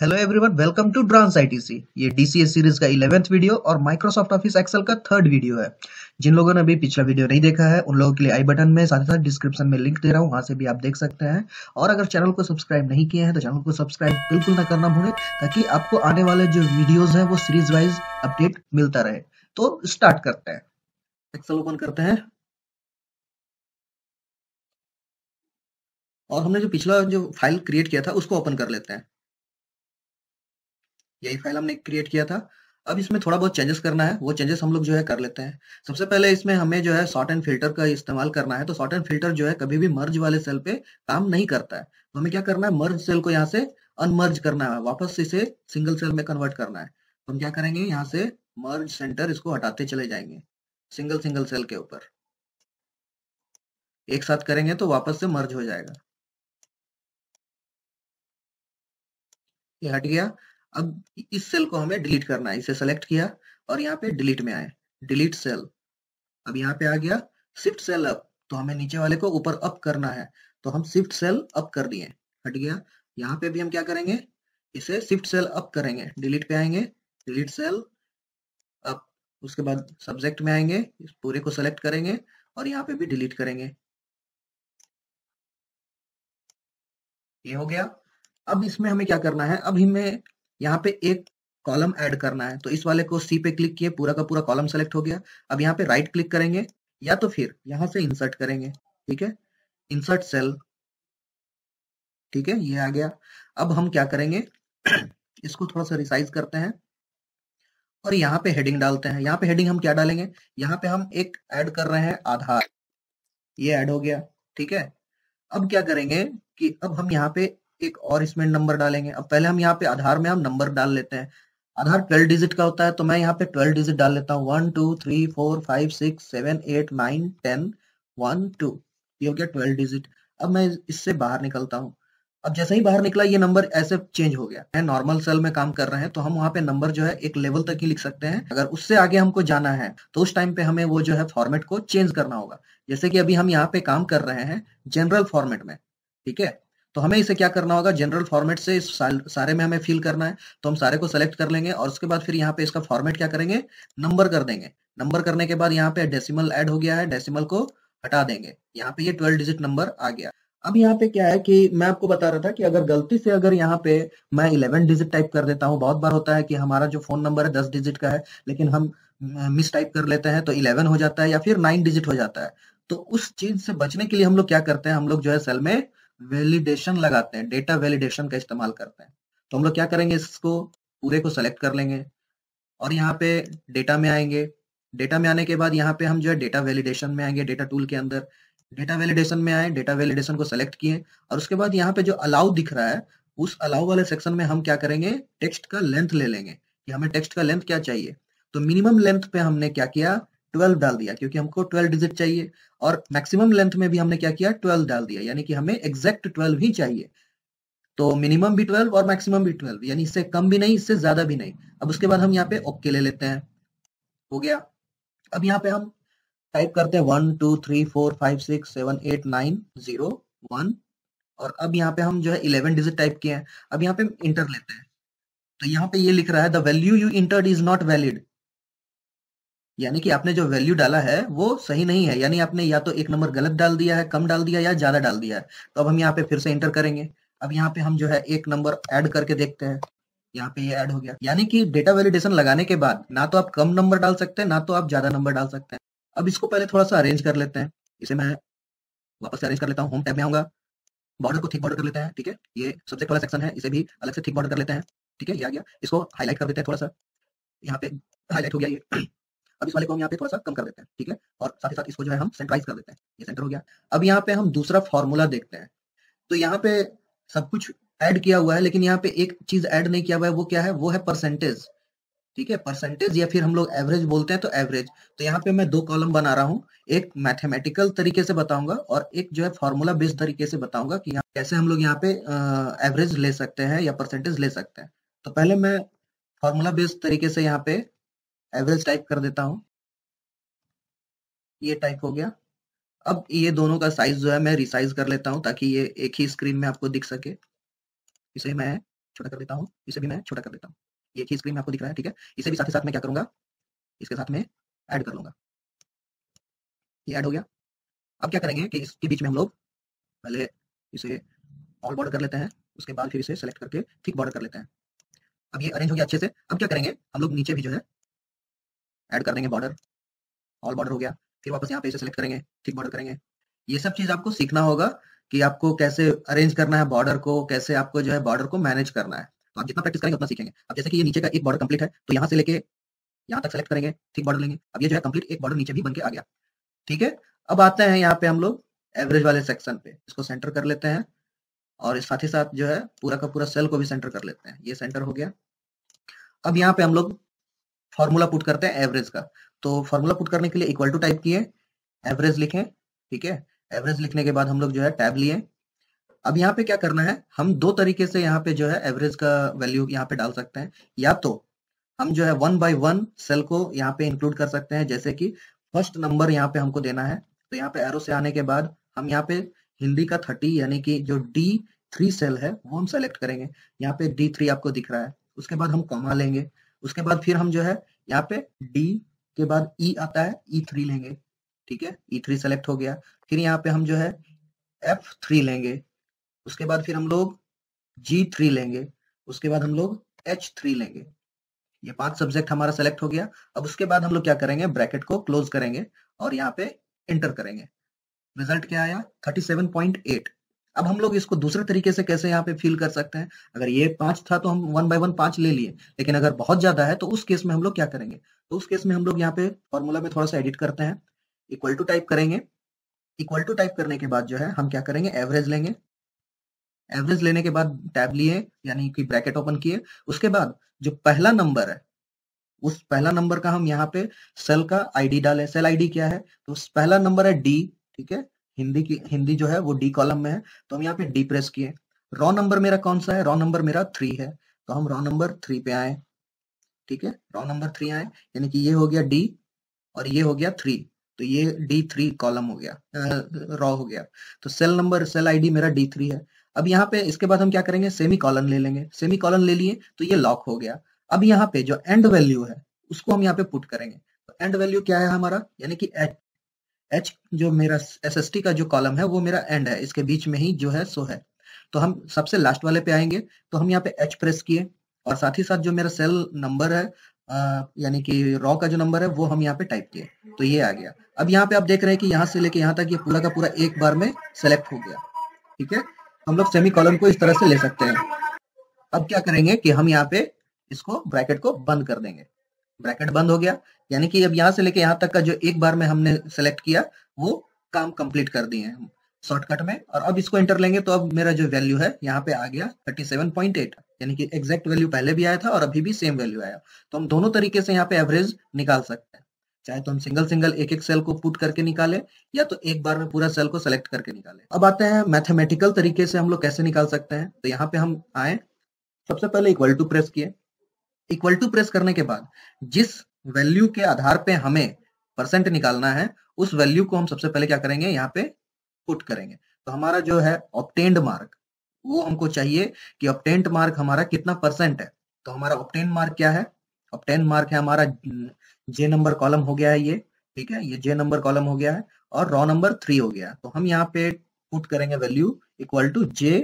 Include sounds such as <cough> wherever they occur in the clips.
hello everyone welcome to Drance ITC ये DCS series का eleventh video और Microsoft Office Excel का third video है जिन लोगों ने अभी पिछला वीडियो नहीं देखा है उन लोगों के लिए आई बटन में साथ ही साथ डिस्क्रिप्शन में लिंक दे रहा हूँ वहां से भी आप देख सकते हैं और अगर चैनल को सब्सक्राइब नहीं किया है तो चैनल को सब्सक्राइब बिल्कुल ना करना भूलें ताकि आपको आने वाले जो वीडियोज है वो सीरीज वाइज अपडेट मिलता रहे तो स्टार्ट करते हैं एक्सेल ओपन करते हैं और हमने जो पिछला जो फाइल क्रिएट किया था उसको ओपन कर लेते हैं यही फाइल हमने क्रिएट किया था अब इसमें थोड़ा बहुत चेंजेस करना है वो चेंजेस हम लोग जो है कर लेते हैं सबसे पहले इसमें हमें जो है शॉर्ट एंड फिल्टर का इस्तेमाल करना है तो शॉर्ट एंड फिल्टर जो है कभी भी मर्ज वाले सेल पे काम नहीं करता है तो हमें क्या करना है मर्ज सेल को यहाँ से अनमर्ज करना है वापस इसे सिंगल सेल में कन्वर्ट करना है तो हम क्या करेंगे यहाँ से मर्ज सेंटर इसको हटाते चले जाएंगे सिंगल सिंगल सेल के ऊपर एक साथ करेंगे तो वापस से मर्ज हो जाएगा ये हट गया अब इस सेल को हमें डिलीट करना है इसे सेलेक्ट किया और यहाँ पे डिलीट में आए डिलीट सेल अब यहाँ पे आ गया शिफ्ट सेल अप तो हमें नीचे वाले को ऊपर अप करना है तो हम शिफ्ट सेल अप कर दिए हट गया यहाँ पे भी हम क्या करेंगे इसे शिफ्ट सेल अप करेंगे डिलीट पे आएंगे डिलीट सेल अप उसके बाद सब्जेक्ट में आएंगे इस पूरे को सेलेक्ट करेंगे और यहाँ पे भी डिलीट करेंगे ये हो गया अब इसमें हमें क्या करना है अब हमें यहाँ पे एक कॉलम ऐड करना है तो इस वाले को सी पे क्लिक किए पूरा का पूरा कॉलम सेलेक्ट हो गया अब यहाँ पे राइट क्लिक करेंगे या तो फिर यहाँ से इंसर्ट करेंगे ठीक है इंसर्ट सेल ठीक है ये आ गया अब हम क्या करेंगे <clears throat> इसको थोड़ा सा रिसाइज करते हैं और यहाँ पे हेडिंग डालते हैं यहाँ पे हेडिंग हम क्या डालेंगे यहाँ पे हम एक ऐड कर रहे हैं आधार ये ऐड हो गया ठीक है अब क्या करेंगे कि अब हम यहाँ पे एक और इसमें नंबर डालेंगे अब पहले हम यहाँ पे आधार में हम नंबर डाल लेते हैं आधार ट्वेल्व डिजिट का होता है तो मैं यहाँ पे ट्वेल्व डिजिट डाल लेता हूँ one two three four five six seven eight nine ten one two ये हो गया ट्वेल्व डिजिट अब मैं इससे बाहर निकलता हूँ अब जैसे ही बाहर निकला ये नंबर ऐसे चेंज हो गया है नॉर्मल सेल में काम कर रहे हैं तो हम वहाँ पे नंबर जो है एक लेवल तक ही लिख सकते हैं अगर उससे आगे हमको जाना है तो उस टाइम पे हमें वो जो है फॉर्मेट को चेंज करना होगा जैसे कि अभी हम यहाँ पे काम कर रहे हैं जनरल फॉर्मेट में ठीक है तो हमें इसे क्या करना होगा जनरल फॉर्मेट से इस सारे में हमें फिल करना है तो हम सारे को सेलेक्ट कर लेंगे और उसके बाद फिर यहाँ पे इसका फॉर्मेट क्या करेंगे नंबर कर देंगे नंबर करने के बाद यहाँ पे डेसिमल ऐड हो गया है डेसिमल को हटा देंगे यहाँ पे ये ट्वेल्व डिजिट नंबर आ गया अब यहाँ पे क्या है कि मैं आपको बता रहा था कि अगर गलती से अगर यहाँ पे मैं इलेवन डिजिट टाइप कर देता हूँ बहुत बार होता है कि हमारा जो फोन नंबर है दस डिजिट का है लेकिन हम मिस टाइप कर लेते हैं तो इलेवन हो जाता है या फिर नाइन डिजिट हो जाता है तो उस चीज से बचने के लिए हम लोग क्या करते हैं हम लोग जो है सेल में वैलिडेशन लगाते हैं डेटा वैलिडेशन का इस्तेमाल करते हैं तो हम लोग क्या करेंगे इसको पूरे को सेलेक्ट कर लेंगे और यहाँ पे डेटा में आएंगे डेटा में आने के बाद यहाँ पे हम जो है डेटा वैलिडेशन में आएंगे डेटा टूल के अंदर डेटा वैलिडेशन में आए डेटा वैलिडेशन को सेलेक्ट किए और उसके बाद यहाँ पे जो अलाउ दिख रहा है उस अलाउ वाले सेक्शन में हम क्या करेंगे टेक्स्ट का लेंथ ले लेंगे कि हमें टेक्स्ट का लेंथ क्या चाहिए तो मिनिमम लेंथ पे हमने क्या किया 12 डाल दिया क्योंकि हमको ट्वेल्व डिजिट चाहिए और मैक्सिमम लेंथ में भी हमने क्या किया ट्वेल्व डाल दिया यानी कि हमें एग्जैक्ट ट्वेल्व ही चाहिए तो मिनिमम भी ट्वेल्व और मैक्सिमम भी ट्वेल्व यानी इससे कम भी नहीं इससे ज्यादा भी नहीं अब उसके बाद हम यहाँ पे ओके ले लेते हैं हो गया अब यहाँ पे हम टाइप करते हैं one two three four five six seven eight nine zero one और अब यहाँ पे हम जो है इलेवन डिजिट टाइप किए हैं अब यहाँ पे इंटर लेते हैं तो यहाँ पे ये लिख रहा है the value you entered is not valid यानी कि आपने जो वैल्यू डाला है वो सही नहीं है यानी आपने या तो एक नंबर गलत डाल दिया है कम डाल दिया या ज्यादा डाल दिया है तो अब हम यहाँ पे फिर से एंटर करेंगे अब यहाँ पे हम जो है एक नंबर ऐड करके देखते हैं यहाँ पे ये ऐड हो गया यानी कि डेटा वैलिडेशन लगाने के बाद ना तो आप कम नंबर डाल सकते हैं ना तो आप ज्यादा नंबर डाल सकते हैं अब इसको पहले थोड़ा सा अरेंज कर लेते हैं इसे मैं वापस अरेंज कर लेता हूँ होम टाइम में आऊंगा बॉर्डर को थिक बॉर्डर कर लेते हैं ठीक है ये सब्जेक्ट वाला सेक्शन है इसे भी अलग से थिक बॉर्डर कर लेते हैं ठीक है ये आ गया इसको हाईलाइट कर देते हैं थोड़ा सा यहाँ पे हाईलाइट हो गया ये अब इस वाले को हम यहाँ पे थोड़ा सा कम कर देते हैं ठीक है और साथ ही साथ इसको जो है हम सेंट्राइज कर देते हैं ये सेंटर हो गया अब यहाँ पे हम दूसरा फॉर्मूला देखते हैं तो यहाँ पे सब कुछ ऐड किया हुआ है लेकिन यहाँ पे एक चीज ऐड नहीं किया हुआ है वो क्या है वो है परसेंटेज ठीक है परसेंटेज या फिर हम लोग एवरेज बोलते हैं तो एवरेज तो यहाँ पे मैं दो कॉलम बना रहा हूँ एक मैथमेटिकल तरीके से बताऊंगा और एक जो है फॉर्मूला बेस्ड तरीके से बताऊंगा कि यहाँ कैसे हम लोग यहाँ पे एवरेज ले सकते हैं या परसेंटेज ले सकते हैं तो पहले मैं फॉर्मूला बेस्ड तरीके से यहाँ पे एवरेज टाइप कर देता हूं ये टाइप हो गया अब ये दोनों का साइज जो है मैं रिसाइज कर लेता हूं ताकि ये एक ही स्क्रीन में आपको दिख सके इसे मैं छोटा कर देता हूं इसे भी मैं छोटा कर देता हूं एक ही स्क्रीन में आपको दिख रहा है ठीक है इसे भी साथ ही साथ मैं क्या करूंगा इसके साथ में ऐड कर लूंगा ये ऐड हो गया अब क्या करेंगे कि इसके बीच में हम लोग पहले इसे ऑल बॉर्डर कर लेते हैं उसके बाद फिर इसे सेलेक्ट करके ठीक बॉर्डर कर लेते हैं अब ये अरेंज हो गया अच्छे से अब क्या करेंगे हम लोग नीचे भी जो है ऐड कर देंगे बॉर्डर ऑल बॉर्डर हो गया फिर वापस यहाँ पे इसे सेलेक्ट करेंगे ठीक बॉर्डर करेंगे ये सब चीज आपको सीखना होगा कि आपको कैसे अरेंज करना है बॉर्डर को कैसे आपको जो है बॉर्डर को मैनेज करना है तो आप जितना प्रैक्टिस करेंगे उतना सीखेंगे अब जैसे कि ये नीचे का एक बॉर्डर कंप्लीट है तो यहाँ से लेके यहाँ तक सेलेक्ट करेंगे ठीक बॉर्डर लेंगे अब ये जो है कंप्लीट एक बॉर्डर नीचे भी बन के आ गया ठीक है अब आते हैं यहाँ पे हम लोग एवरेज वाले सेक्शन पे इसको सेंटर कर लेते हैं और साथ ही साथ जो है पूरा का पूरा सेल को भी सेंटर कर लेते हैं ये सेंटर हो गया अब यहाँ पे हम लोग फॉर्मूला पुट करते हैं एवरेज का तो फॉर्मूला पुट करने के लिए इक्वल टू टाइप किए एवरेज लिखें ठीक है एवरेज लिखने के बाद हम लोग जो है टैब लिए अब यहाँ पे क्या करना है हम दो तरीके से यहाँ पे जो है एवरेज का वैल्यू यहाँ पे डाल सकते हैं या तो हम जो है वन बाई वन सेल को यहाँ पे इंक्लूड कर सकते हैं जैसे कि फर्स्ट नंबर यहाँ पे हमको देना है तो यहाँ पे एरो से आने के बाद हम यहाँ पे हिंदी का थर्टी यानी कि जो डी थ्री सेल है वो हम सेलेक्ट करेंगे यहाँ पे डी थ्री आपको दिख रहा है उसके बाद हम कॉमा लेंगे उसके बाद फिर हम जो है यहाँ पे डी के बाद ई e आता है ई e थ्री लेंगे ठीक है ई थ्री सेलेक्ट हो गया फिर यहाँ पे हम जो है एफ थ्री लेंगे उसके बाद फिर हम लोग जी थ्री लेंगे उसके बाद हम लोग एच थ्री लेंगे ये पांच सब्जेक्ट हमारा सेलेक्ट हो गया अब उसके बाद हम लोग क्या करेंगे ब्रैकेट को क्लोज करेंगे और यहाँ पे एंटर करेंगे रिजल्ट क्या आया थर्टी सेवन पॉइंट एट अब हम लोग इसको दूसरे तरीके से कैसे यहाँ पे फील कर सकते हैं अगर ये पांच था तो हम वन बाय वन पांच ले लिए लेकिन अगर बहुत ज्यादा है तो उस केस में हम लोग क्या करेंगे तो उस केस में हम लोग यहाँ पे फॉर्मूला में थोड़ा सा एडिट करते हैं इक्वल टू टाइप करेंगे इक्वल टू टाइप करने के बाद जो है हम क्या करेंगे एवरेज लेंगे एवरेज लेने के बाद टैब लिए यानी कि ब्रैकेट ओपन किए उसके बाद जो पहला नंबर है उस पहला नंबर का हम यहाँ पे सेल का आईडी डालें सेल आईडी क्या है तो पहला नंबर है डी ठीक है हिंदी की हिंदी जो है वो डी कॉलम में है तो हम यहाँ पे डी प्रेस किए रॉ नंबर मेरा कौन सा है रॉ नंबर मेरा थ्री है तो हम रॉ नंबर थ्री पे आए ठीक है रॉ नंबर थ्री आए यानी कि ये हो गया डी और ये हो गया थ्री तो ये डी थ्री कॉलम हो गया रॉ हो गया तो सेल नंबर सेल आई मेरा डी थ्री है अब यहाँ पे इसके बाद हम क्या करेंगे सेमी कॉलन ले लेंगे सेमी कॉलन ले लिए तो ये लॉक हो गया अब यहाँ पे जो एंड वैल्यू है उसको हम यहाँ पे पुट करेंगे तो एंड वैल्यू क्या है हमारा यानी कि एच एच जो मेरा एस एस टी का जो कॉलम है वो मेरा एंड है इसके बीच में ही जो है सो है तो हम सबसे लास्ट वाले पे आएंगे तो हम यहाँ पे एच प्रेस किए और साथ ही साथ जो मेरा सेल नंबर है यानी कि रॉ का जो नंबर है वो हम यहाँ पे टाइप किए तो ये आ गया अब यहाँ पे आप देख रहे हैं कि यहाँ से लेके यहाँ तक ये यह पूरा का पूरा एक बार में सेलेक्ट हो गया ठीक है हम लोग सेमी कॉलम को इस तरह से ले सकते हैं अब क्या करेंगे कि हम यहाँ पे इसको ब्रैकेट को बंद कर देंगे ब्रैकेट बंद हो गया यानी कि अब यहाँ से लेके यहाँ तक का जो एक बार में हमने सेलेक्ट किया वो काम कंप्लीट कर दिए हैं शॉर्टकट में और अब इसको इंटर लेंगे तो अब मेरा जो वैल्यू है यहाँ पे आ गया 37.8 यानी कि एग्जैक्ट वैल्यू पहले भी आया था और अभी भी सेम वैल्यू आया तो हम दोनों तरीके से यहाँ पे एवरेज निकाल सकते हैं चाहे तो हम सिंगल सिंगल एक एक सेल को पुट करके निकाले या तो एक बार में पूरा सेल को सेलेक्ट करके निकाले अब आते हैं मैथमेटिकल तरीके से हम लोग कैसे निकाल सकते हैं तो यहाँ पे हम आए सबसे पहले इक्वल टू प्रेस किए इक्वल टू प्रेस करने के बाद जिस वैल्यू के आधार पे हमें परसेंट निकालना है उस वैल्यू को हम सबसे पहले क्या करेंगे यहाँ पे पुट करेंगे तो हमारा जो है ऑप्टेंड मार्क वो हमको चाहिए कि ऑप्टेंट मार्क हमारा कितना परसेंट है तो हमारा ऑप्टेंट मार्क क्या है ऑप्टेंट मार्क है हमारा जे नंबर कॉलम हो गया है ये ठीक है ये जे नंबर कॉलम हो गया है और रॉ नंबर थ्री हो गया तो हम यहाँ पे पुट करेंगे value equal to J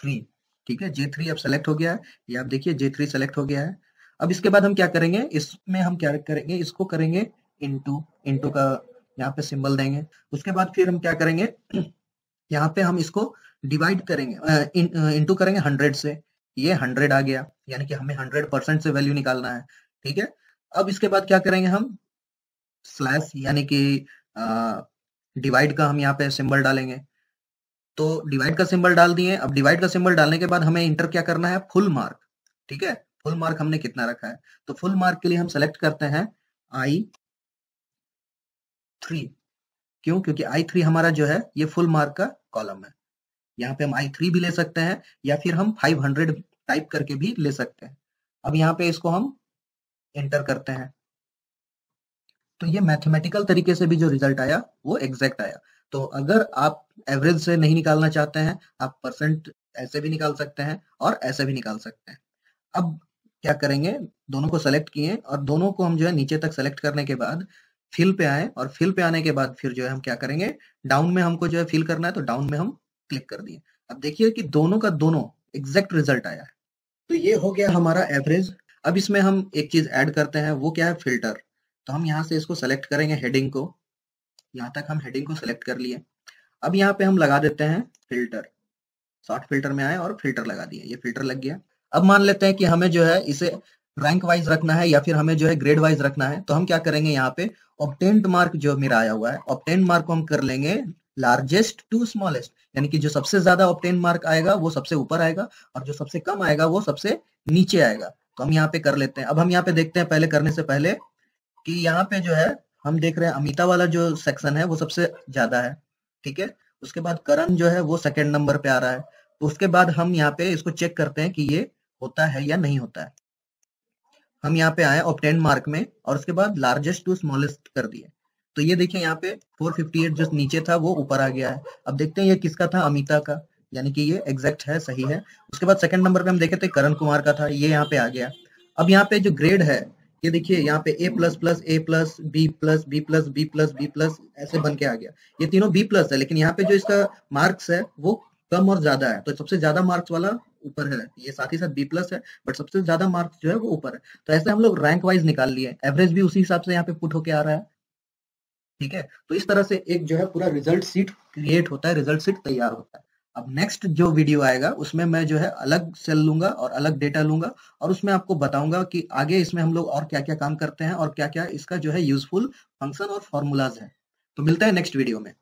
three ठीक है जे थ्री अब सेलेक्ट हो गया है ये आप देखिए जे थ्री सेलेक्ट हो गया है अब इसके बाद हम क्या करेंगे इसमें हम क्या करेंगे इसको करेंगे इंटू इंटू का यहाँ पे सिंबल देंगे उसके बाद फिर हम क्या करेंगे <clears throat> यहाँ पे हम इसको डिवाइड करेंगे इंटू करेंगे हंड्रेड से ये हंड्रेड आ गया यानी कि हमें हंड्रेड परसेंट से वैल्यू निकालना है ठीक है अब इसके बाद क्या करेंगे हम स्लैश यानी कि डिवाइड का हम यहाँ पे सिंबल डालेंगे तो डिवाइड का सिंबल डाल दिए अब डिवाइड का सिंबल डालने के बाद हमें इंटर क्या करना है फुल मार्क ठीक है फुल मार्क हमने कितना रखा है तो फुल मार्क के लिए हम सेलेक्ट करते हैं आई थ्री क्यों क्योंकि आई थ्री हमारा जो है ये फुल मार्क का कॉलम है यहाँ पे हम आई थ्री भी ले सकते हैं या फिर हम फाइव हंड्रेड टाइप करके भी ले सकते हैं अब यहाँ पे इसको हम एंटर करते हैं तो ये मैथमेटिकल तरीके से भी जो रिजल्ट आया वो एग्जैक्ट आया तो अगर आप एवरेज से नहीं निकालना चाहते हैं आप परसेंट ऐसे भी निकाल सकते हैं और ऐसे भी निकाल सकते हैं अब क्या करेंगे दोनों को सेलेक्ट किए और दोनों को हम जो है नीचे तक सेलेक्ट करने के बाद फिल पे आए और फिल पे आने के बाद फिर जो है हम क्या करेंगे डाउन में हमको जो है फिल करना है तो डाउन में हम क्लिक कर दिए अब देखिए कि दोनों का दोनों एग्जैक्ट रिजल्ट आया है तो ये हो गया हमारा एवरेज अब इसमें हम एक चीज ऐड करते हैं वो क्या है फिल्टर तो हम यहाँ से इसको सेलेक्ट करेंगे हेडिंग को यहाँ तक हम हेडिंग को सिलेक्ट कर लिए अब यहाँ पे हम लगा देते हैं फिल्टर शॉर्ट फिल्टर में आए और फिल्टर लगा दिए ये फिल्टर लग गया अब मान लेते हैं कि हमें जो है इसे रैंक वाइज रखना है या फिर हमें जो है ग्रेड वाइज रखना है तो हम क्या करेंगे यहाँ पे ऑप्टेंट मार्क जो मेरा आया हुआ है ऑप्टेंट मार्क को हम कर लेंगे लार्जेस्ट टू स्मॉलेस्ट यानी कि जो सबसे ज्यादा ऑप्टेंट मार्क आएगा वो सबसे ऊपर आएगा और जो सबसे कम आएगा वो सबसे नीचे आएगा तो हम यहाँ पे कर लेते हैं अब हम यहाँ पे देखते हैं पहले करने से पहले कि यहाँ पे जो है हम देख रहे हैं अमिता वाला जो सेक्शन है वो सबसे ज्यादा है ठीक है उसके बाद करण जो है वो सेकेंड नंबर पे आ रहा है तो उसके बाद हम यहाँ पे इसको चेक करते हैं कि ये होता है या नहीं होता है हम यहाँ पे आए ऑप्टेन मार्क में और उसके बाद लार्जेस्ट टू स्मॉलेस्ट कर दिए तो ये देखिए यहाँ पे 458 जो नीचे था वो ऊपर आ गया है अब देखते हैं ये किसका था अमिता का यानी कि ये एग्जैक्ट है सही है उसके बाद सेकंड नंबर पे हम देखे थे करण कुमार का था ये यहाँ पे आ गया अब यहाँ पे जो ग्रेड है ये देखिए यहाँ पे A plus plus A plus B plus B plus B plus B plus ऐसे बन के आ गया ये तीनों बी प्लस है लेकिन यहाँ पे जो इसका मार्क्स है वो कम और ज्यादा है तो सबसे ज्यादा मार्क्स वाला ऊपर है ये साथ ही साथ बी प्लस है बट सबसे ज्यादा मार्क्स जो है वो ऊपर है तो ऐसे हम लोग रैंक वाइज निकाल लिए एवरेज भी उसी हिसाब से यहाँ पे पुट होके आ रहा है ठीक है तो इस तरह से एक जो है पूरा रिजल्ट सीट क्रिएट होता है रिजल्ट सीट तैयार होता है अब नेक्स्ट जो वीडियो आएगा उसमें मैं जो है अलग सेल लूंगा और अलग डेटा लूंगा और उसमें आपको बताऊंगा कि आगे इसमें हम लोग और क्या क्या काम करते हैं और क्या क्या इसका जो है यूजफुल फंक्शन और फॉर्मूलाज है तो मिलता है नेक्स्ट वीडियो में